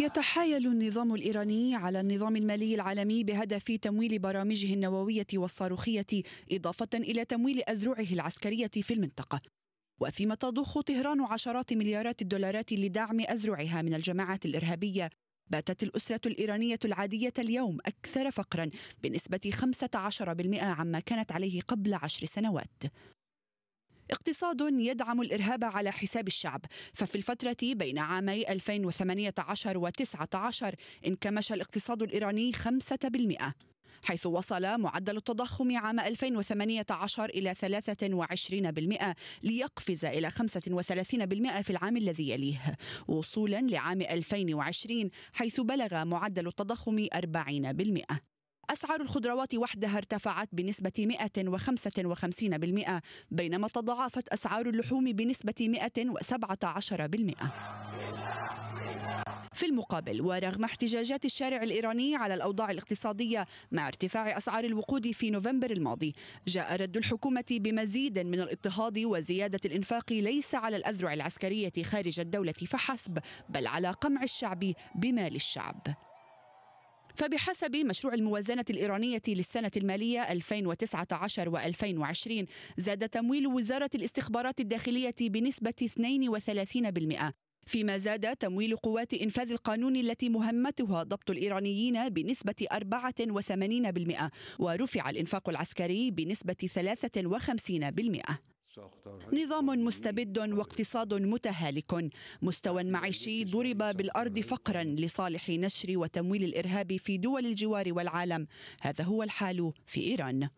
يتحايل النظام الإيراني على النظام المالي العالمي بهدف تمويل برامجه النووية والصاروخية إضافة إلى تمويل أذرعه العسكرية في المنطقة وفيما تضخ طهران عشرات مليارات الدولارات لدعم أذرعها من الجماعات الإرهابية باتت الأسرة الإيرانية العادية اليوم أكثر فقرا بنسبة 15% عما كانت عليه قبل عشر سنوات اقتصاد يدعم الإرهاب على حساب الشعب ففي الفترة بين عامي 2018 و 19 انكمش الاقتصاد الإيراني 5% حيث وصل معدل التضخم عام 2018 إلى 23% ليقفز إلى 35% في العام الذي يليه وصولا لعام 2020 حيث بلغ معدل التضخم 40% أسعار الخضروات وحدها ارتفعت بنسبة 155% بينما تضاعفت أسعار اللحوم بنسبة 117%. في المقابل ورغم احتجاجات الشارع الإيراني على الأوضاع الاقتصادية مع ارتفاع أسعار الوقود في نوفمبر الماضي جاء رد الحكومة بمزيد من الاضطهاد وزيادة الإنفاق ليس على الأذرع العسكرية خارج الدولة فحسب بل على قمع الشعب بمال الشعب فبحسب مشروع الموازنة الإيرانية للسنة المالية 2019 و2020 زاد تمويل وزارة الاستخبارات الداخلية بنسبة 32% فيما زاد تمويل قوات إنفاذ القانون التي مهمتها ضبط الإيرانيين بنسبة 84% ورفع الإنفاق العسكري بنسبة 53% نظام مستبد واقتصاد متهالك مستوى معيشي ضرب بالأرض فقرا لصالح نشر وتمويل الإرهاب في دول الجوار والعالم هذا هو الحال في إيران